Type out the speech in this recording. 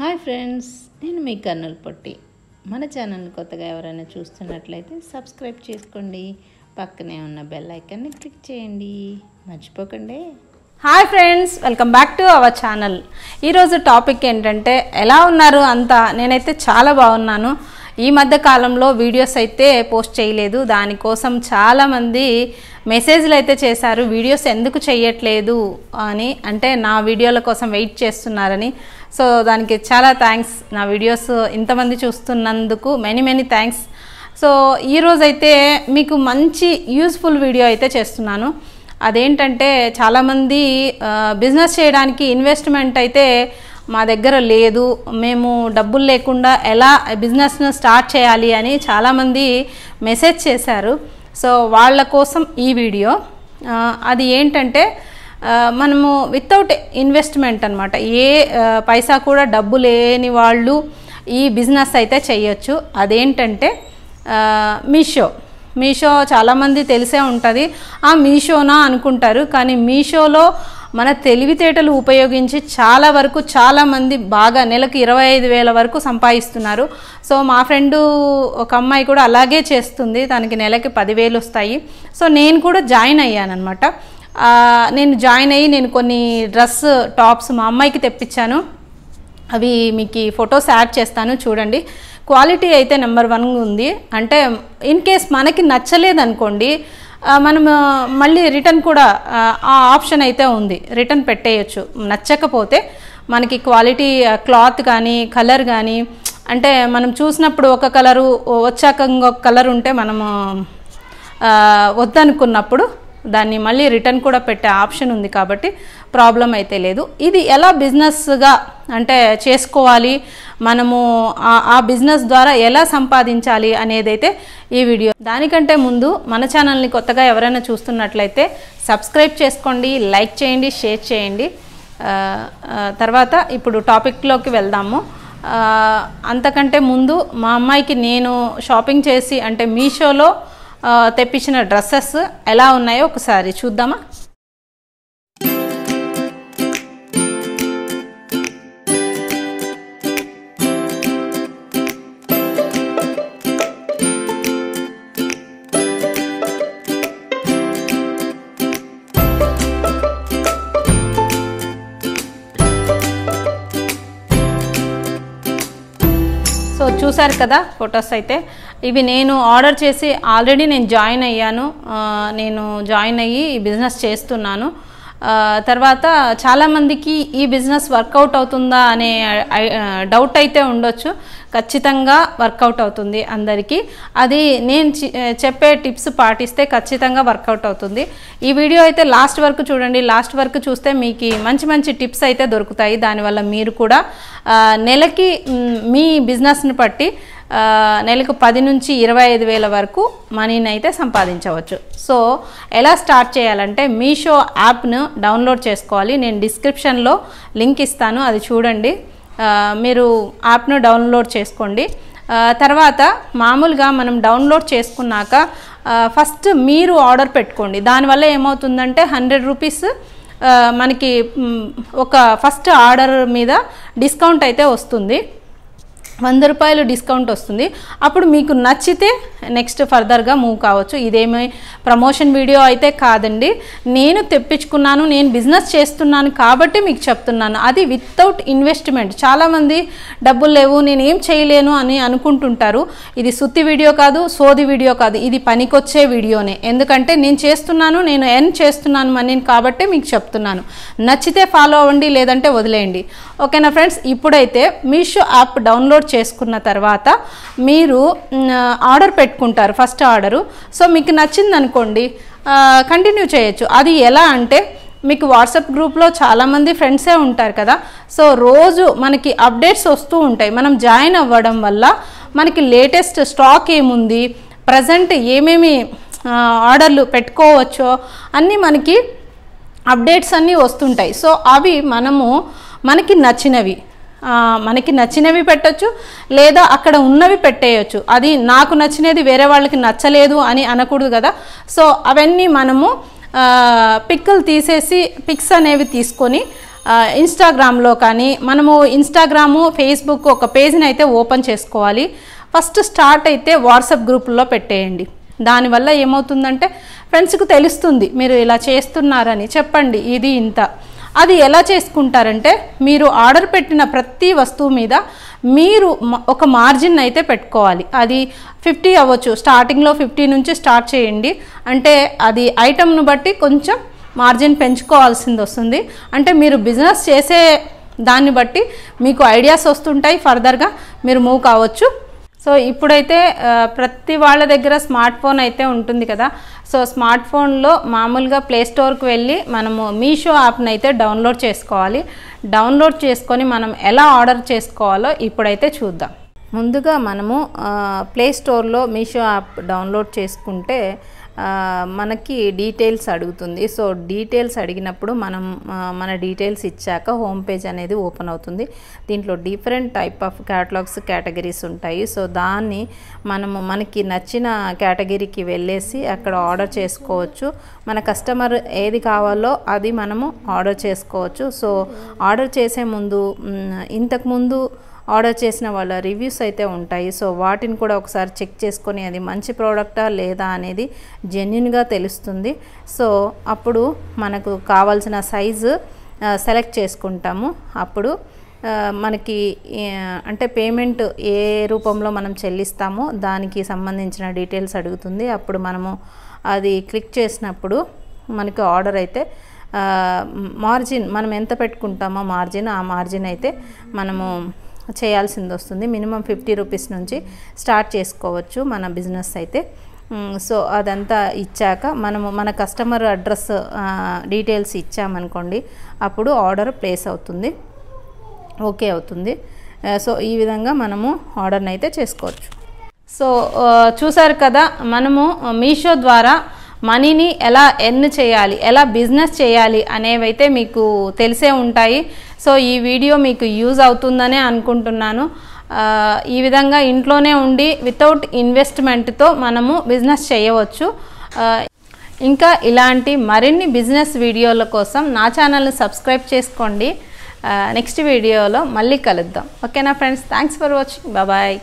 hi friends నేను మీ కర్నూలు పొట్టి మన channel కొత్తగా ఎవరైనా చూస్తున్నట్లయితే సబ్స్క్రైబ్ చేసుకోండి పక్కనే ఉన్న బెల్ ఐకాన్ని క్లిక్ చేయండి మర్చిపోకండి hi friends welcome back to our channel ఈరోజు టాపిక్ ఏంటంటే ఎలా ఉన్నారు అంతా నేనైతే చాలా బాగున్నాను ఈ మధ్య కాలంలో వీడియోస్ అయితే పోస్ట్ చేయలేదు దానికోసం చాలామంది మెసేజ్లు అయితే చేశారు వీడియోస్ ఎందుకు చేయట్లేదు అని అంటే నా వీడియోల కోసం వెయిట్ చేస్తున్నారని సో దానికి చాలా థ్యాంక్స్ నా వీడియోస్ ఇంతమంది చూస్తున్నందుకు మెనీ మెనీ థ్యాంక్స్ సో ఈరోజైతే మీకు మంచి యూస్ఫుల్ వీడియో అయితే చేస్తున్నాను అదేంటంటే చాలామంది బిజినెస్ చేయడానికి ఇన్వెస్ట్మెంట్ అయితే మా దగ్గర లేదు మేము డబ్బులు లేకుండా ఎలా బిజినెస్ను స్టార్ట్ చేయాలి అని చాలామంది మెసేజ్ చేశారు సో వాళ్ళ కోసం ఈ వీడియో అది ఏంటంటే మనము వితౌట్ ఇన్వెస్ట్మెంట్ అనమాట ఏ పైసా కూడా డబ్బు లేని వాళ్ళు ఈ బిజినెస్ అయితే చేయొచ్చు అదేంటంటే మీషో మీషో చాలామంది తెలిసే ఉంటుంది ఆ మీషోనా అనుకుంటారు కానీ మీషోలో మన తెలివితేటలు ఉపయోగించి చాలా వరకు చాలామంది బాగా నెలకు ఇరవై ఐదు వేల వరకు సంపాదిస్తున్నారు సో మా ఫ్రెండు ఒక అమ్మాయి కూడా అలాగే చేస్తుంది తనకి నెలకి పదివేలు వస్తాయి సో నేను కూడా జాయిన్ అయ్యానమాట నేను జాయిన్ అయ్యి నేను కొన్ని డ్రెస్ టాప్స్ మా అమ్మాయికి తెప్పించాను అవి మీకు ఫొటోస్ యాడ్ చేస్తాను చూడండి క్వాలిటీ అయితే నెంబర్ వన్ ఉంది అంటే ఇన్ కేస్ మనకి నచ్చలేదనుకోండి మనం మళ్ళీ రిటర్న్ కూడా ఆ ఆప్షన్ అయితే ఉంది రిటర్న్ పెట్టేయచ్చు నచ్చకపోతే మనకి క్వాలిటీ క్లాత్ కానీ కలర్ కానీ అంటే మనం చూసినప్పుడు ఒక కలరు వచ్చాక ఇంకొక కలర్ ఉంటే మనము వద్దనుకున్నప్పుడు దాన్ని మళ్ళీ రిటర్న్ కూడా పెట్టే ఆప్షన్ ఉంది కాబట్టి ప్రాబ్లం అయితే లేదు ఇది ఎలా బిజినెస్గా అంటే చేసుకోవాలి మనము ఆ బిజినెస్ ద్వారా ఎలా సంపాదించాలి అనేదైతే ఈ వీడియో దానికంటే ముందు మన ఛానల్ని కొత్తగా ఎవరైనా చూస్తున్నట్లయితే సబ్స్క్రైబ్ చేసుకోండి లైక్ చేయండి షేర్ చేయండి తర్వాత ఇప్పుడు టాపిక్లోకి వెళ్దాము అంతకంటే ముందు మా అమ్మాయికి నేను షాపింగ్ చేసి అంటే మీషోలో తెప్పించిన డ్రెస్సెస్ ఎలా ఉన్నాయో ఒకసారి చూద్దామా చూశారు కదా ఫొటోస్ అయితే ఇవి నేను ఆర్డర్ చేసి ఆల్రెడీ నేను జాయిన్ అయ్యాను నేను జాయిన్ అయ్యి బిజినెస్ చేస్తున్నాను తర్వాత చాలామందికి ఈ బిజినెస్ వర్కౌట్ అవుతుందా అనే డౌట్ అయితే ఉండొచ్చు ఖచ్చితంగా వర్కౌట్ అవుతుంది అందరికీ అది నేను చెప్పే టిప్స్ పాటిస్తే ఖచ్చితంగా వర్కౌట్ అవుతుంది ఈ వీడియో అయితే లాస్ట్ వరకు చూడండి లాస్ట్ వరకు చూస్తే మీకు మంచి మంచి టిప్స్ అయితే దొరుకుతాయి దానివల్ల మీరు కూడా నెలకి మీ బిజినెస్ని బట్టి నెలకు పది నుంచి ఇరవై ఐదు వేల వరకు మనీని అయితే సంపాదించవచ్చు సో ఎలా స్టార్ట్ చేయాలంటే మీషో యాప్ను డౌన్లోడ్ చేసుకోవాలి నేను డిస్క్రిప్షన్లో లింక్ ఇస్తాను అది చూడండి మీరు యాప్ను డౌన్లోడ్ చేసుకోండి తర్వాత మామూలుగా మనం డౌన్లోడ్ చేసుకున్నాక ఫస్ట్ మీరు ఆర్డర్ పెట్టుకోండి దానివల్ల ఏమవుతుందంటే హండ్రెడ్ రూపీస్ మనకి ఒక ఫస్ట్ ఆర్డర్ మీద డిస్కౌంట్ అయితే వస్తుంది వంద రూపాయలు డిస్కౌంట్ వస్తుంది అప్పుడు మీకు నచ్చితే నెక్స్ట్ ఫర్దర్గా మూవ్ కావచ్చు ఇదేమీ ప్రమోషన్ వీడియో అయితే కాదండి నేను తెప్పించుకున్నాను నేను బిజినెస్ చేస్తున్నాను కాబట్టి మీకు చెప్తున్నాను అది వితౌట్ ఇన్వెస్ట్మెంట్ చాలామంది డబ్బులు లేవు నేను ఏం చేయలేను అని అనుకుంటుంటారు ఇది సుత్తి వీడియో కాదు సోది వీడియో కాదు ఇది పనికొచ్చే వీడియోనే ఎందుకంటే నేను చేస్తున్నాను నేను ఎన్ చేస్తున్నాను అని కాబట్టి మీకు చెప్తున్నాను నచ్చితే ఫాలో అవ్వండి లేదంటే వదిలేయండి ఓకేనా ఫ్రెండ్స్ ఇప్పుడైతే మీషో యాప్ డౌన్లోడ్ చేసుకున్న తర్వాత మీరు ఆర్డర్ పెట్టుకుంటారు ఫస్ట్ ఆర్డరు సో మీకు నచ్చింది అనుకోండి కంటిన్యూ చేయొచ్చు అది ఎలా అంటే మీకు వాట్సాప్ గ్రూప్లో చాలామంది ఫ్రెండ్సే ఉంటారు కదా సో రోజు మనకి అప్డేట్స్ వస్తూ ఉంటాయి మనం జాయిన్ అవ్వడం వల్ల మనకి లేటెస్ట్ స్టాక్ ఏముంది ప్రజెంట్ ఏమేమి ఆర్డర్లు పెట్టుకోవచ్చో అన్నీ మనకి అప్డేట్స్ అన్నీ వస్తుంటాయి సో అవి మనము మనకి నచ్చినవి మనకి నచ్చినవి పెట్టచ్చు లేదా అక్కడ ఉన్నవి పెట్టేయచ్చు అది నాకు నచ్చినది వేరే వాళ్ళకి నచ్చలేదు అని అనకూడదు కదా సో అవన్నీ మనము పిక్లు తీసేసి పిక్స్ అనేవి తీసుకొని ఇన్స్టాగ్రామ్లో కానీ మనము ఇన్స్టాగ్రాము ఫేస్బుక్ ఒక పేజీని అయితే ఓపెన్ చేసుకోవాలి ఫస్ట్ స్టార్ట్ అయితే వాట్సాప్ గ్రూపుల్లో పెట్టేయండి దానివల్ల ఏమవుతుందంటే ఫ్రెండ్స్కు తెలుస్తుంది మీరు ఇలా చేస్తున్నారని చెప్పండి ఇది ఇంత అది ఎలా చేసుకుంటారంటే మీరు ఆర్డర్ పెట్టిన ప్రతి వస్తువు మీద మీరు ఒక మార్జిన్ అయితే పెట్టుకోవాలి అది ఫిఫ్టీ అవ్వచ్చు స్టార్టింగ్లో ఫిఫ్టీ నుంచి స్టార్ట్ చేయండి అంటే అది ఐటమ్ను బట్టి కొంచెం మార్జిన్ పెంచుకోవాల్సింది వస్తుంది అంటే మీరు బిజినెస్ చేసే దాన్ని బట్టి మీకు ఐడియాస్ వస్తుంటాయి ఫర్దర్గా మీరు మూవ్ కావచ్చు సో ఇప్పుడైతే ప్రతి వాళ్ళ దగ్గర స్మార్ట్ ఫోన్ అయితే ఉంటుంది కదా సో స్మార్ట్ ఫోన్లో మామూలుగా ప్లేస్టోర్కి వెళ్ళి మనము మీషో యాప్ని అయితే డౌన్లోడ్ చేసుకోవాలి డౌన్లోడ్ చేసుకొని మనం ఎలా ఆర్డర్ చేసుకోవాలో ఇప్పుడైతే చూద్దాం ముందుగా మనము ప్లేస్టోర్లో మీషో యాప్ డౌన్లోడ్ చేసుకుంటే మనకి డీటెయిల్స్ అడుగుతుంది సో డీటెయిల్స్ అడిగినప్పుడు మనం మన డీటెయిల్స్ ఇచ్చాక హోమ్ పేజ్ అనేది ఓపెన్ అవుతుంది దీంట్లో different type of catalogues categories ఉంటాయి సో దాన్ని మనము మనకి నచ్చిన కేటగిరీకి వెళ్ళేసి అక్కడ ఆర్డర్ చేసుకోవచ్చు మన కస్టమర్ ఏది కావాలో అది మనము ఆర్డర్ చేసుకోవచ్చు సో ఆర్డర్ చేసే ముందు ఇంతకుముందు ఆర్డర్ చేసిన వాళ్ళ రివ్యూస్ అయితే ఉంటాయి సో వాటిని కూడా ఒకసారి చెక్ చేసుకొని అది మంచి ప్రోడక్టా లేదా అనేది జెన్యున్గా తెలుస్తుంది సో అప్పుడు మనకు కావాల్సిన సైజు సెలెక్ట్ చేసుకుంటాము అప్పుడు మనకి అంటే పేమెంట్ ఏ రూపంలో మనం చెల్లిస్తామో దానికి సంబంధించిన డీటెయిల్స్ అడుగుతుంది అప్పుడు మనము అది క్లిక్ చేసినప్పుడు మనకి ఆర్డర్ అయితే మార్జిన్ మనం ఎంత పెట్టుకుంటామో మార్జిన్ ఆ మార్జిన్ అయితే మనము చేయాల్సింది వస్తుంది మినిమం ఫిఫ్టీ రూపీస్ నుంచి స్టార్ట్ చేసుకోవచ్చు మన బిజినెస్ అయితే సో అదంతా ఇచ్చాక మనము మన కస్టమర్ అడ్రస్ డీటెయిల్స్ ఇచ్చామనుకోండి అప్పుడు ఆర్డర్ ప్లేస్ అవుతుంది ఓకే అవుతుంది సో ఈ విధంగా మనము ఆర్డర్ని అయితే చేసుకోవచ్చు సో చూసారు కదా మనము మీషో ద్వారా మనీని ఎలా ఎర్న్ చేయాలి ఎలా బిజినెస్ చేయాలి అనేవైతే మీకు తెలిసే ఉంటాయి సో ఈ వీడియో మీకు యూజ్ అవుతుందనే అనుకుంటున్నాను ఈ విధంగా ఇంట్లోనే ఉండి వితౌట్ ఇన్వెస్ట్మెంట్తో మనము బిజినెస్ చేయవచ్చు ఇంకా ఇలాంటి మరిన్ని బిజినెస్ వీడియోల కోసం నా ఛానల్ని సబ్స్క్రైబ్ చేసుకోండి నెక్స్ట్ వీడియోలో మళ్ళీ కలుద్దాం ఓకేనా friends thanks for watching bye